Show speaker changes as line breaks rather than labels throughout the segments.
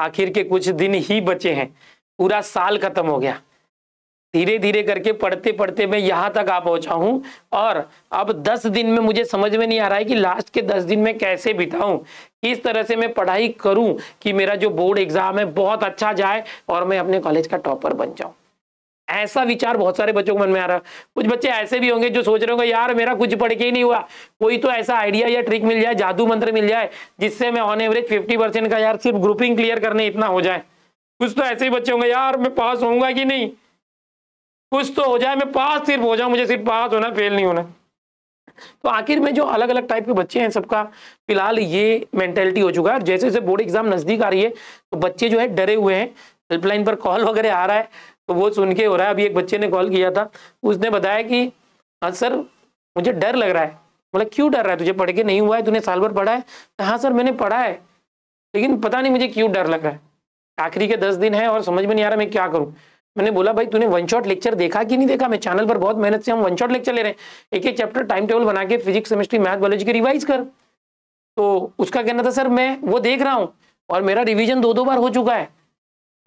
आखिर के कुछ दिन ही बचे हैं पूरा साल खत्म हो गया धीरे धीरे करके पढ़ते पढ़ते मैं यहाँ तक आ पहुंचा हूँ और अब दस दिन में मुझे समझ में नहीं आ रहा है कि लास्ट के दस दिन में कैसे बिताऊं किस तरह से मैं पढ़ाई करूं कि मेरा जो बोर्ड एग्जाम है बहुत अच्छा जाए और मैं अपने कॉलेज का टॉपर बन जाऊं ऐसा विचार बहुत सारे बच्चों के मन में आ रहा है कुछ बच्चे ऐसे भी होंगे जो सोच रहे होंगे यार मेरा कुछ पढ़ के ही नहीं हुआ कोई तो ऐसा आइडिया या ट्रिक मिल जाए जादू मंत्र मिल जाए जिससे मैं ऑन एवरेज फिफ्टी परसेंट का यार सिर्फ ग्रुपिंग क्लियर करने इतना हो जाए कुछ तो ऐसे ही बच्चे होंगे यार मैं पास होऊंगा कि नहीं कुछ तो हो जाए मैं पास सिर्फ हो जाऊं मुझे सिर्फ पास होना फेल नहीं होना तो आखिर में जो अलग अलग टाइप के बच्चे हैं सबका फिलहाल ये मेंटेलिटी हो चुका है जैसे जैसे बोर्ड एग्जाम नजदीक आ रही है तो बच्चे जो है डरे हुए हैं हेल्पलाइन पर कॉल वगैरह आ रहा है तो वो सुन के हो रहा है अभी एक बच्चे ने कॉल किया था उसने बताया कि हाँ सर मुझे डर लग रहा है मतलब क्यों डर रहा है तुझे पढ़ के नहीं हुआ है तूने साल भर पढ़ा है तो हाँ सर मैंने पढ़ा है लेकिन पता नहीं मुझे क्यों डर लग रहा है आखिरी के दस दिन है और समझ में नहीं आ रहा मैं क्या करूँ मैंने बोला भाई तूने वन शॉट लेक्चर देखा कि नहीं देखा मैं चैनल पर बहुत मेहनत से हम वन शॉट लेक्चर ले रहे हैं एक एक चैप्टर टाइम टेबल बना के फिजिक्स केमिस्ट्री मैथ बायोलॉजी के रिवाइज कर तो उसका कहना था सर मैं वो देख रहा हूँ और मेरा रिविजन दो दो बार हो चुका है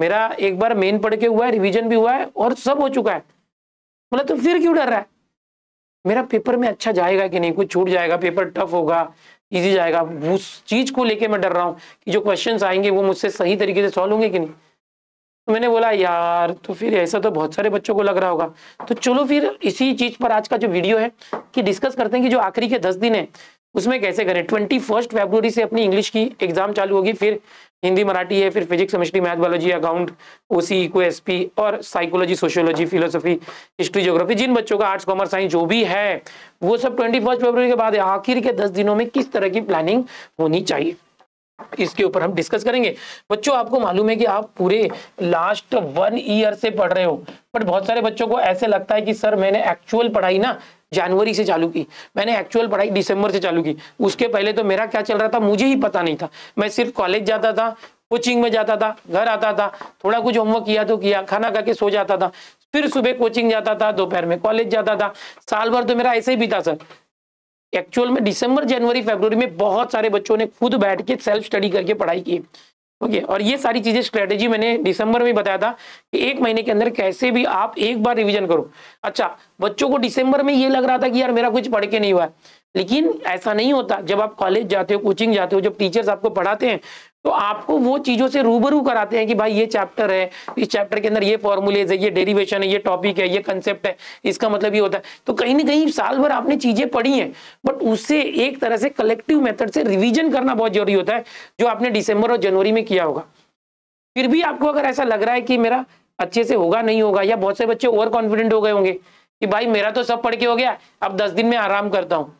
मेरा एक बार मेन पढ़ के हुआ है रिवीजन भी हुआ है और सब हो चुका है मतलब तो फिर क्यों डर रहा है मेरा पेपर में अच्छा जाएगा कि नहीं कुछ छूट जाएगा पेपर टफ होगा इजी जाएगा उस चीज को लेके मैं डर रहा हूँ कि जो क्वेश्चन आएंगे वो मुझसे सही तरीके से सॉल्व होंगे कि नहीं तो मैंने बोला यार तो फिर ऐसा तो बहुत सारे बच्चों को लग रहा होगा तो चलो फिर इसी चीज पर आज का जो वीडियो है कि डिस्कस करते हैं कि जो आखिरी के दस दिन है उसमें कैसे करें ट्वेंटी फर्स्ट फेब्रुवरी से अपनी इंग्लिश की एग्जाम चालू होगी फिर हिंदी मराठी है फिर physics chemistry math biology account OC eco SP और psychology sociology philosophy history geography जिन बच्चों का आर्ट्स कॉमर्स साइंस जो भी है वो सब ट्वेंटी फर्स्ट फेब्रवरी के बाद आखिर के दस दिनों में किस तरह की प्लानिंग होनी चाहिए इसके ऊपर हम डिस्कस करेंगे बच्चों आपको मालूम है कि आप पूरे लास्ट वन ईयर से पढ़ रहे हो बट बहुत सारे बच्चों को ऐसे लगता है कि सर मैंने एक्चुअल पढ़ाई ना जनवरी से चालू की मैंने एक्चुअल पढ़ाई दिसंबर से चालू की उसके पहले तो मेरा क्या चल रहा था मुझे ही पता नहीं था मैं सिर्फ कॉलेज जाता था कोचिंग में जाता था घर आता था थोड़ा कुछ होमवर्क किया तो किया खाना खा के सो जाता था फिर सुबह कोचिंग जाता था दोपहर में कॉलेज जाता था साल भर तो मेरा ऐसे ही बीता सर एक्चुअल में दिसंबर जनवरी फरवरी में बहुत सारे बच्चों ने खुद बैठ के सेल्फ स्टडी करके पढ़ाई की ओके okay, और ये सारी चीजें स्ट्रेटेजी मैंने दिसंबर में बताया था कि एक महीने के अंदर कैसे भी आप एक बार रिवीजन करो अच्छा बच्चों को दिसंबर में ये लग रहा था कि यार मेरा कुछ पढ़ के नहीं हुआ है लेकिन ऐसा नहीं होता जब आप कॉलेज जाते हो कोचिंग जाते हो जब टीचर्स आपको पढ़ाते हैं तो आपको वो चीज़ों से रूबरू कराते हैं कि भाई ये चैप्टर है इस चैप्टर के अंदर ये फॉर्मुलेज है ये डेरिवेशन है ये टॉपिक है ये कंसेप्ट है इसका मतलब ये होता है तो कहीं ना कहीं साल भर आपने चीज़ें पढ़ी हैं बट उससे एक तरह से कलेक्टिव मेथड से रिविजन करना बहुत जरूरी होता है जो आपने दिसंबर और जनवरी में किया होगा फिर भी आपको अगर ऐसा लग रहा है कि मेरा अच्छे से होगा नहीं होगा या बहुत से बच्चे ओवर कॉन्फिडेंट हो गए होंगे कि भाई मेरा तो सब पढ़ के हो गया अब दस दिन में आराम करता हूँ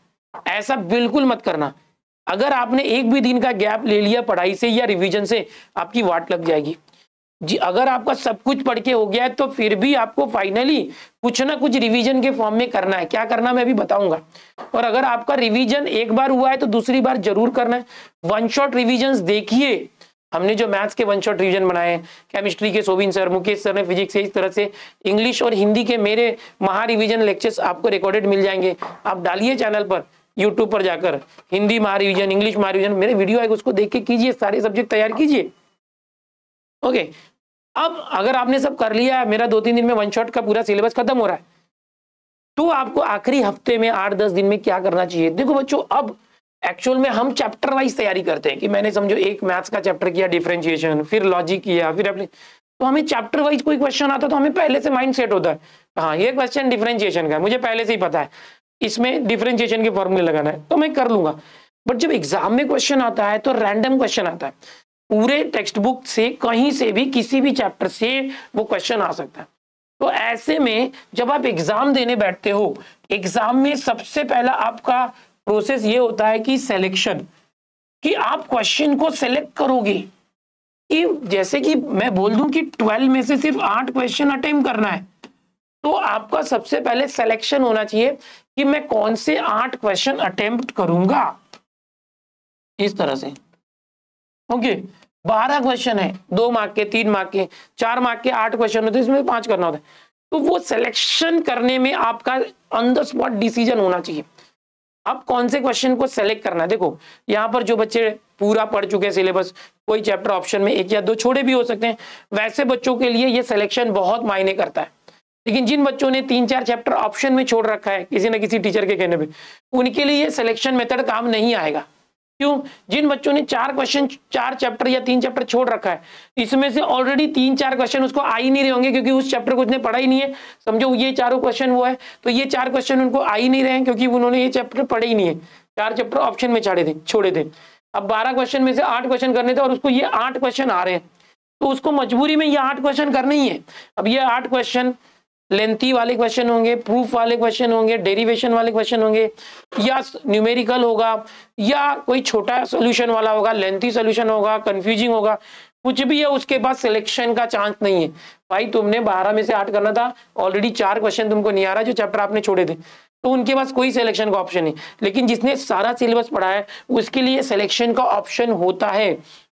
ऐसा बिल्कुल मत करना अगर आपने एक भी दिन का गैप ले लिया पढ़ाई से या रिवीजन से आपकी वाट लग जाएगी जी अगर आपका सब कुछ पढ़ के हो गया है तो फिर भी आपको फाइनली कुछ ना कुछ रिवीजन के फॉर्म में करना है क्या करना मैं अभी बताऊंगा और अगर आपका रिवीजन एक बार हुआ है तो दूसरी बार जरूर करना है वन शॉट रिवीजन देखिए हमने जो मैथ्स के वन शॉट रिवीजन बनाए हैं केमिस्ट्री के सोबिन सर मुकेश सर ने फिजिक्स से इस तरह से इंग्लिश और हिंदी के मेरे महा रिविजन लेक्चर्स आपको रिकॉर्डेड मिल जाएंगे आप डालिए चैनल पर यूट्यूब पर जाकर हिंदी महारिविजन इंग्लिश महारिविजन मेरे वीडियो आएगा उसको देख के कीजिए सारे सब्जेक्ट तैयार कीजिए ओके अब अगर आपने सब कर लिया है मेरा दो तीन दिन में वन शॉट का पूरा सिलेबस खत्म हो रहा है तो आपको आखिरी हफ्ते में आठ दस दिन में क्या करना चाहिए देखो बच्चों अब एक्चुअल में हम चैप्टर वाइज तैयारी करते हैं कि मैंने समझो एक मैथ्स का चैप्टर किया डिफ्रेंशिएशन फिर लॉजिक किया फिर अपने तो हमें चैप्टर वाइज कोई क्वेश्चन आता तो हमें पहले से माइंड सेट होता है हाँ ये क्वेश्चन डिफ्रेंशिएशन का है मुझे पहले से ही पता है इसमें डिफ्रेंशिएशन के फॉर्मूले लगाना है तो मैं कर लूंगा बट जब एग्जाम में क्वेश्चन आता है तो रैंडम क्वेश्चन आता है पूरे टेक्स्ट बुक से कहीं से भी किसी भी चैप्टर से वो क्वेश्चन आ सकता है तो ऐसे में जब आप एग्जाम देने बैठते हो एग्जाम में सबसे पहला आपका प्रोसेस ये होता है कि सिलेक्शन कि आप क्वेश्चन को सेलेक्ट करोगे कि जैसे कि मैं बोल दूं कि 12 में से सिर्फ आठ क्वेश्चन अटेम्प्ट करना है तो आपका सबसे पहले सिलेक्शन होना चाहिए कि मैं कौन से आठ क्वेश्चन अटेम्प्ट करूंगा इस तरह से ओके बारह क्वेश्चन है दो मार्क के तीन मार्क के चार मार्क के आठ क्वेश्चन होते हैं इसमें पांच करना होता है तो वो सिलेक्शन करने में आपका ऑन द स्पॉट डिसीजन होना चाहिए अब कौन से क्वेश्चन को सेलेक्ट करना है देखो यहाँ पर जो बच्चे पूरा पढ़ चुके हैं सिलेबस कोई चैप्टर ऑप्शन में एक या दो छोड़े भी हो सकते हैं वैसे बच्चों के लिए ये सिलेक्शन बहुत मायने करता है लेकिन जिन बच्चों ने तीन चार चैप्टर ऑप्शन में छोड़ रखा है किसी ना किसी टीचर के कहने पे उनके लिए सिलेक्शन मेथड काम नहीं आएगा क्यों जिन बच्चों ने चार क्वेश्चन चार चैप्टर या तीन चैप्टर छोड़ रखा है इसमें से ऑलरेडी तीन चार क्वेश्चन उसको आ ही नहीं रहे होंगे क्योंकि उस चैप्टर को उसने पढ़ा ही नहीं है समझो ये चारों क्वेश्चन वो है तो ये चार क्वेश्चन उनको आ ही नहीं रहे हैं क्योंकि उन्होंने ये चैप्टर पढ़े ही नहीं है चार चैप्टर ऑप्शन में छाड़े थे छोड़े थे अब बारह क्वेश्चन में से आठ क्वेश्चन करने थे और उसको ये आठ क्वेश्चन आ रहे हैं तो उसको मजबूरी में ये आठ क्वेश्चन करने ही है अब ये आठ क्वेश्चन लेंथी वाले क्वेश्चन होंगे प्रूफ वाले क्वेश्चन होंगे डेरिवेशन वाले क्वेश्चन होंगे या न्यूमेरिकल होगा या कोई छोटा सोल्यूशन वाला होगा लेंथी सोल्यूशन होगा कंफ्यूजिंग होगा कुछ भी है उसके बाद सिलेक्शन का चांस नहीं है भाई तुमने बारह में से आठ करना था ऑलरेडी चार क्वेश्चन तुमको नहीं आ रहा जो चैप्टर आपने छोड़े थे तो उनके पास कोई सिलेक्शन का ऑप्शन नहीं लेकिन जिसने सारा सिलेबस पढ़ा है उसके लिए सिलेक्शन का ऑप्शन होता है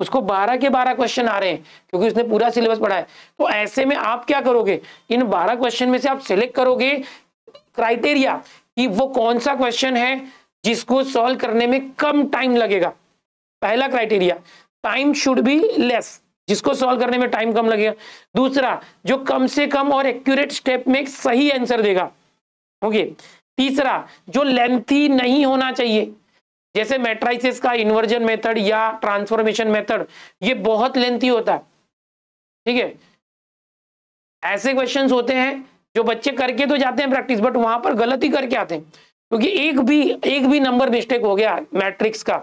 उसको 12 के 12 क्वेश्चन आ रहे हैं क्योंकि उसने पूरा सिलेबस पढ़ा है तो ऐसे में आप क्या करोगे इन 12 क्वेश्चन में से आप सिलेक्ट करोगे क्राइटेरिया कि वो कौन सा क्वेश्चन है जिसको सॉल्व करने में कम टाइम लगेगा पहला criteria time should be less जिसको सॉल्व करने में टाइम कम लगेगा दूसरा जो कम से कम और एक्यूरेट स्टेप में सही आंसर देगा ओके तीसरा जो लेंथी नहीं होना चाहिए जैसे मेट्राइसिस का इन्वर्जन मेथड या ट्रांसफॉर्मेशन मेथड ये बहुत लेंथी होता है ठीक है ऐसे क्वेश्चंस होते हैं जो बच्चे करके तो जाते हैं प्रैक्टिस बट वहां पर गलती करके आते हैं क्योंकि एक भी एक भी नंबर मिस्टेक हो गया मैट्रिक्स का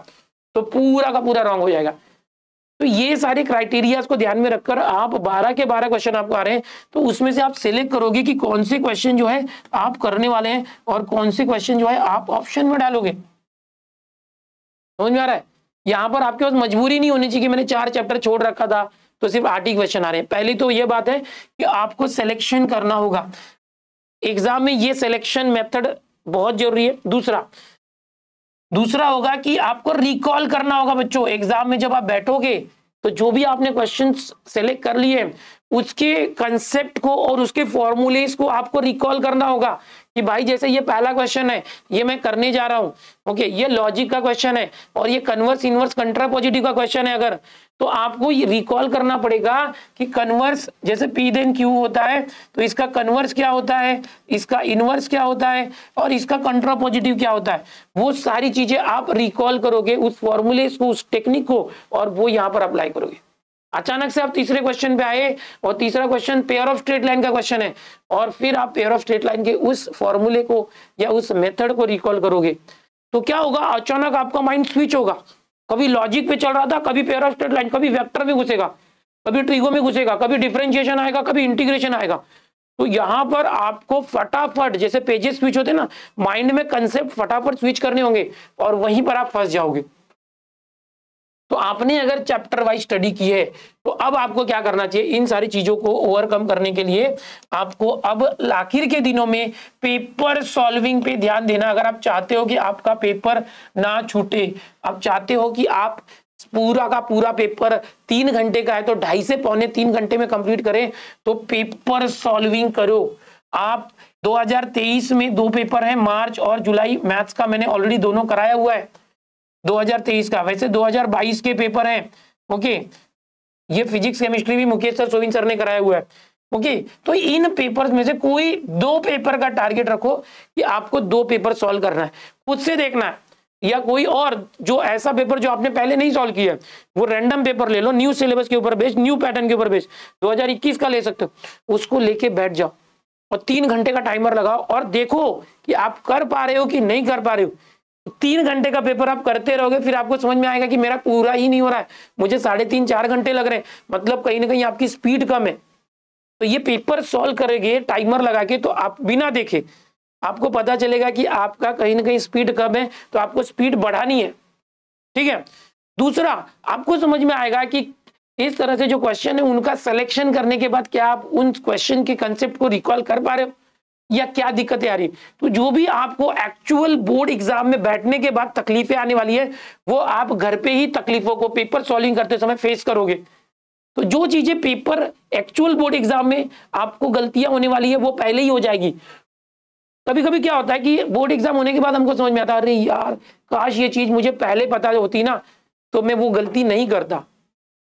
तो पूरा का पूरा रॉन्ग हो जाएगा तो ये सारे क्राइटेरियाज को ध्यान में रखकर आप 12 के 12 क्वेश्चन आपको आ रहे हैं तो उसमें से आप सिलेक्ट करोगे कि कौन से क्वेश्चन जो है आप करने वाले हैं और कौन से क्वेश्चन जो है आप ऑप्शन में डालोगे समझ में आ रहा है यहाँ पर आपके पास मजबूरी नहीं होनी चाहिए कि मैंने चार चैप्टर छोड़ रखा था तो सिर्फ आठ ही क्वेश्चन आ रहे हैं पहली तो ये बात है कि आपको सिलेक्शन करना होगा एग्जाम में ये सिलेक्शन मेथड बहुत जरूरी है दूसरा दूसरा होगा कि आपको रिकॉल करना होगा बच्चों एग्जाम में जब आप बैठोगे तो जो भी आपने क्वेश्चन सेलेक्ट कर लिए उसके कंसेप्ट को और उसके फॉर्मूले को आपको रिकॉल करना होगा कि भाई जैसे ये पहला क्वेश्चन है ये मैं करने जा रहा हूँ ओके ये लॉजिक का क्वेश्चन है और ये कन्वर्स इनवर्स कंट्रा पॉजिटिव का क्वेश्चन है अगर तो आपको ये रिकॉल करना पड़ेगा कि कन्वर्स जैसे पी देन क्यू होता है तो इसका कन्वर्स क्या होता है इसका इनवर्स क्या होता है और इसका कंट्रा पॉजिटिव क्या होता है वो सारी चीजें आप रिकॉल करोगे उस फॉर्मूले को उस टेक्निक को और वो यहाँ पर अप्लाई करोगे अचानक से आप तीसरे क्वेश्चन पे आए और तीसरा question pair of straight line का क्वेश्चन है और फिर आप पेयर ऑफ स्ट्रेट लाइन के उस फॉर्मूले को या उस मेथड को रिकॉल करोगे तो क्या होगा अचानक आपका माइंड स्विच होगा कभी लॉजिक पे चल रहा था कभी पेयर ऑफ स्ट्रेट लाइन कभी वैक्टर में घुसेगा कभी ट्रिगो में घुसेगा कभी डिफ्रेंशिएशन आएगा कभी इंटीग्रेशन आएगा तो यहाँ पर आपको फटाफट जैसे पेजेस स्विच होते ना माइंड में कंसेप्ट फटाफट स्विच करने होंगे और वहीं पर आप फंस जाओगे तो आपने अगर चैप्टर वाइज स्टडी की है तो अब आपको क्या करना चाहिए इन सारी चीजों को ओवरकम करने के लिए आपको अब आखिर के दिनों में पेपर सॉल्विंग पे ध्यान देना अगर आप चाहते हो कि आपका पेपर ना छूटे आप चाहते हो कि आप पूरा का पूरा पेपर तीन घंटे का है तो ढाई से पौने तीन घंटे में कंप्लीट करें तो पेपर सॉल्विंग करो आप 2023 में दो पेपर हैं मार्च और जुलाई मैथ्स का मैंने ऑलरेडी दोनों कराया हुआ है 2023 का वैसे 2022 के पेपर है ओके ये फिजिक्स केमिस्ट्री भी मुकेश सर सोविंद सर ने कराया हुआ है ओके तो इन पेपर्स में से कोई दो पेपर का टारगेट रखो कि आपको दो पेपर सॉल्व करना है खुद से देखना या कोई और जो ऐसा पेपर जो आपने पहले नहीं सॉल्व किया वो रैंडम पेपर ले लो न्यू सिलेबस के ऊपर बेस्ड न्यू पैटर्न के ऊपर बेस्ड 2021 का ले सकते हो उसको लेके बैठ जाओ और तीन घंटे का टाइमर लगाओ और देखो कि आप कर पा रहे हो कि नहीं कर पा रहे हो तीन घंटे का पेपर आप करते रहोगे फिर आपको समझ में आएगा कि मेरा पूरा ही नहीं हो रहा है मुझे साढ़े तीन चार घंटे लग रहे हैं मतलब कहीं ना कहीं आपकी स्पीड कम है तो ये पेपर सॉल्व करेंगे टाइमर लगा के तो आप बिना देखे आपको पता चलेगा कि आपका कहीं ना कहीं स्पीड कम है तो आपको स्पीड बढ़ानी है ठीक है दूसरा आपको समझ में आएगा कि इस तरह से जो क्वेश्चन है उनका सिलेक्शन करने के बाद क्या आप उन क्वेश्चन के कंसेप्ट को रिकॉल कर पा रहे हो या क्या दिक्कतें आ रही तो जो भी आपको एक्चुअल बोर्ड एग्जाम में बैठने के बाद तकलीफें आने वाली है वो आप घर पे ही तकलीफों को पेपर सॉल्विंग करते समय फेस करोगे तो जो चीजें पेपर एक्चुअल बोर्ड एग्जाम में आपको गलतियां होने वाली है वो पहले ही हो जाएगी कभी कभी क्या होता है कि बोर्ड एग्जाम होने के बाद हमको समझ में आता है अरे यार काश ये चीज मुझे पहले पता होती ना तो मैं वो गलती नहीं करता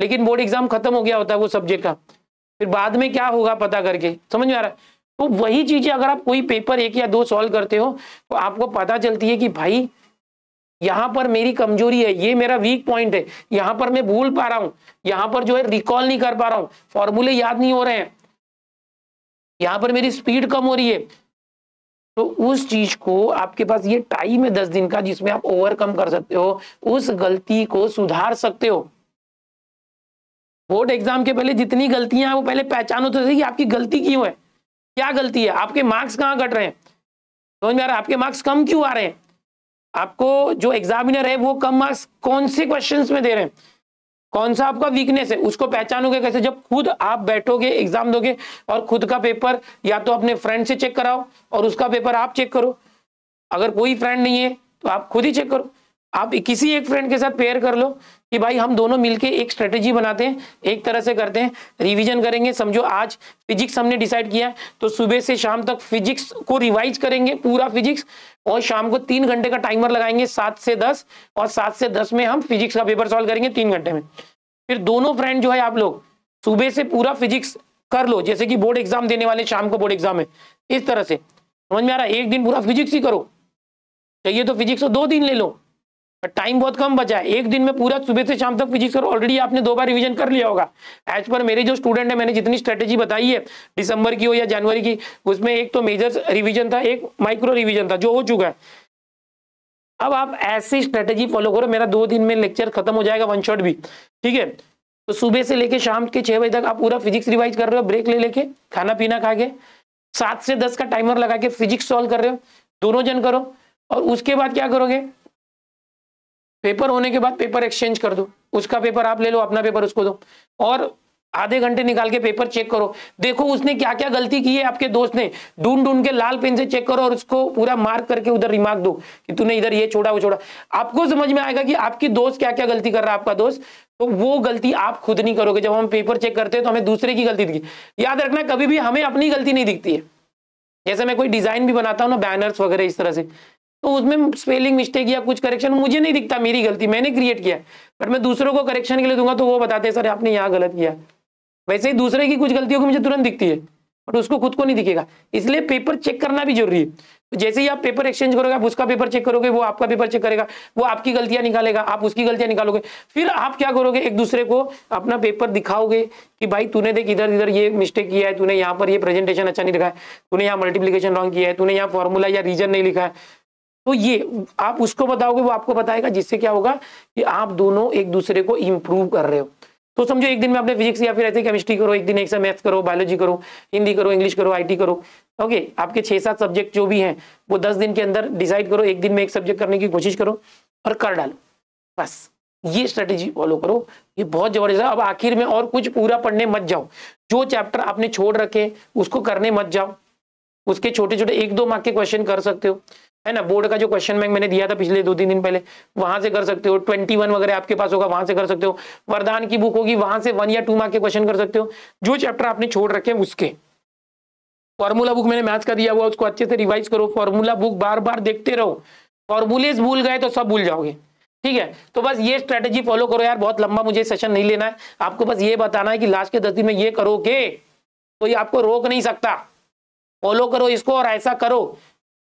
लेकिन बोर्ड एग्जाम खत्म हो गया होता है वो सब्जेक्ट का फिर बाद में क्या होगा पता करके समझ में आ रहा है तो वही चीजें अगर आप कोई पेपर एक या दो सॉल्व करते हो तो आपको पता चलती है कि भाई यहाँ पर मेरी कमजोरी है ये मेरा वीक पॉइंट है यहाँ पर मैं भूल पा रहा हूँ यहाँ पर जो है रिकॉल नहीं कर पा रहा हूँ फॉर्मूले याद नहीं हो रहे हैं यहाँ पर मेरी स्पीड कम हो रही है तो उस चीज को आपके पास ये टाइम है दस दिन का जिसमें आप ओवरकम कर सकते हो उस गलती को सुधार सकते हो बोर्ड एग्जाम के पहले जितनी गलतियां हैं वो पहले पहचानो तो सही आपकी गलती क्यों है क्या गलती है आपके मार्क्स कहाँ कट रहे हैं समझ में आ रहा है आपके मार्क्स कम क्यों आ रहे हैं आपको जो एग्जामिनर है वो कम मार्क्स कौन से क्वेश्चन में दे रहे हैं कौन सा आपका वीकनेस है उसको पहचानोगे कैसे जब खुद आप बैठोगे एग्जाम दोगे और खुद का पेपर या तो अपने फ्रेंड से चेक कराओ और उसका पेपर आप चेक करो अगर कोई फ्रेंड नहीं है तो आप खुद ही चेक करो आप किसी एक फ्रेंड के साथ पेयर कर लो कि भाई हम दोनों मिलके एक स्ट्रेटेजी बनाते हैं एक तरह से करते हैं रिवीजन करेंगे समझो आज फिजिक्स हमने डिसाइड किया है तो सुबह से शाम तक फिजिक्स को रिवाइज करेंगे पूरा फिजिक्स और शाम को तीन घंटे का टाइमर लगाएंगे सात से दस और सात से दस में हम फिजिक्स का पेपर सॉल्व करेंगे तीन घंटे में फिर दोनों फ्रेंड जो है आप लोग सुबह से पूरा फिजिक्स कर लो जैसे कि बोर्ड एग्जाम देने वाले शाम को बोर्ड एग्जाम है इस तरह से समझ में आ रहा है एक दिन पूरा फिजिक्स ही करो चाहिए तो फिजिक्स को दो दिन ले लो टाइम बहुत कम बचा है एक दिन में पूरा सुबह से शाम तक फिजिक्स करो ऑलरेडी आपने दो बार रिवीजन कर लिया होगा एज पर मेरे जो स्टूडेंट है मैंने जितनी स्ट्रेटेजी बताई है दिसंबर की हो या जनवरी की उसमें एक तो मेजर रिविजन था एक माइक्रो रिविजन था जो हो चुका है अब आप ऐसी स्ट्रेटेजी फॉलो करो मेरा दो दिन में लेक्चर खत्म हो जाएगा वन शॉट भी ठीक है तो सुबह से लेके शाम के छह बजे तक आप पूरा फिजिक्स रिवाइज कर रहे हो ब्रेक ले लेके खाना पीना खा के सात से दस का टाइमर लगा के फिजिक्स सॉल्व कर रहे हो दोनों जन करो और उसके बाद क्या करोगे पेपर होने के बाद पेपर एक्सचेंज कर दो उसका पेपर आप ले लो अपना पेपर उसको दो और आधे घंटे निकाल के पेपर चेक करो देखो उसने क्या क्या गलती की है आपके दोस्त ने ढूंढ ढूंढ के लाल पेन से चेक करो और उसको पूरा मार्क करके उधर रिमार्क दो कि तूने इधर ये छोड़ा वो छोड़ा आपको समझ में आएगा कि आपकी दोस्त क्या क्या गलती कर रहा है आपका दोस्त तो वो गलती आप खुद नहीं करोगे जब हम पेपर चेक करते हैं तो हमें दूसरे की गलती दिखी याद रखना कभी भी हमें अपनी गलती नहीं दिखती है जैसे मैं कोई डिजाइन भी बनाता हूँ ना बैनर्स वगैरह इस तरह से तो उसमें स्पेलिंग मिस्टेक या कुछ करेक्शन मुझे नहीं दिखता मेरी गलती मैंने क्रिएट किया बट मैं दूसरों को करेक्शन के लिए दूंगा तो वो बताते हैं सर आपने यहाँ गलत किया वैसे ही दूसरे की कुछ गलतियों की मुझे तुरंत दिखती है बट उसको खुद को नहीं दिखेगा इसलिए पेपर चेक करना भी जरूरी है तो जैसे ही आप पेपर एक्सचेंज करोगे आप उसका पेपर चेक करोगे वो आपका पेपर चेक करेगा वो आपकी गलतियां निकालेगा आप उसकी गलतियां निकालोगे फिर आप क्या करोगे एक दूसरे को अपना पेपर दिखाओगे कि भाई तूने देख इधर इधर ये मिस्टेक किया है तूने यहाँ पर ये प्रेजेंटेशन अच्छा नहीं लिखा है तूने यहाँ मल्टीप्लीकेशन रॉन्ग किया है तूने यहाँ फॉर्मूला या रीजन नहीं लिखा है तो ये आप उसको बताओगे वो आपको बताएगा जिससे क्या होगा कि आप दोनों एक दूसरे को इम्प्रूव कर रहे हो तो समझो एक दिन में आपने फिजिक्स या फिर ऐसे केमिस्ट्री करो एक दिन एक सा मैथ्स करो बायोलॉजी करो हिंदी करो इंग्लिश करो आईटी करो ओके आपके छह सात सब्जेक्ट जो भी हैं वो दस दिन के अंदर डिसाइड करो एक दिन में एक सब्जेक्ट करने की कोशिश करो और कर डालो बस ये स्ट्रेटेजी फॉलो करो ये बहुत जबरदस्त है अब आखिर में और कुछ पूरा पढ़ने मत जाओ जो चैप्टर आपने छोड़ रखे उसको करने मत जाओ उसके छोटे छोटे एक दो मार्क के क्वेश्चन कर सकते हो है ना बोर्ड का जो क्वेश्चन बैंक मैंने दिया था पिछले दो तीन दिन पहले वहां से कर सकते हो ट्वेंटी वन वगैरह आपके पास होगा वहां से कर सकते हो वरदान की बुक होगी वहां से वन या टू मार्क के क्वेश्चन कर सकते हो जो चैप्टर आपने छोड़ रखे हैं उसके फॉर्मूला बुक मैंने मैथ्स का दिया हुआ उसको अच्छे से रिवाइज करो फॉर्मूला बुक बार बार देखते रहो फॉर्मूलेज भूल गए तो सब भूल जाओगे ठीक है तो बस ये स्ट्रेटेजी फॉलो करो यार बहुत लंबा मुझे सेशन नहीं लेना है आपको बस ये बताना है कि लास्ट के दस दिन में ये करोगे कोई आपको रोक नहीं सकता फॉलो करो इसको और ऐसा करो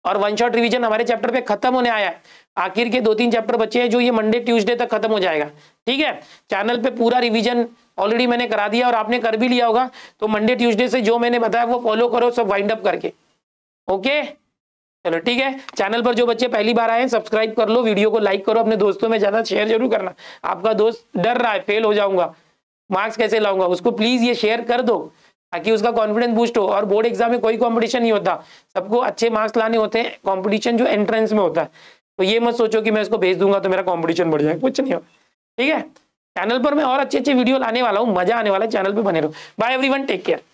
और वन शॉट रिवीजन हमारे चैप्टर पे खत्म होने आया है आखिर के दो तीन चैप्टर बचे हैं जो ये मंडे ट्यूसडे तक खत्म हो जाएगा ठीक है चैनल पे पूरा रिवीजन ऑलरेडी मैंने करा दिया और आपने कर भी लिया होगा तो मंडे ट्यूसडे से जो मैंने बताया वो फॉलो करो सब वाइंड अप करके ओके चलो ठीक है चैनल पर जो बच्चे पहली बार आए सब्सक्राइब कर लो वीडियो को लाइक करो अपने दोस्तों में ज्यादा शेयर जरूर करना आपका दोस्त डर रहा है फेल हो जाऊंगा मार्क्स कैसे लाऊंगा उसको प्लीज ये शेयर कर दो ताकि उसका कॉन्फिडेंस बूस्ट हो और बोर्ड एग्जाम में कोई कॉम्पिटिशन नहीं होता सबको अच्छे मार्क्स लाने होते हैं कॉम्पिटिशन जो एंट्रेंस में होता है तो ये मत सोचो कि मैं इसको भेज दूंगा तो मेरा कॉम्पिटिशन बढ़ जाएगा कुछ नहीं हो ठीक है चैनल पर मैं और अच्छे अच्छे वीडियो लाने वाला हूँ मजा आने वाला है चैनल पर बने रहो बाय एवरी टेक केयर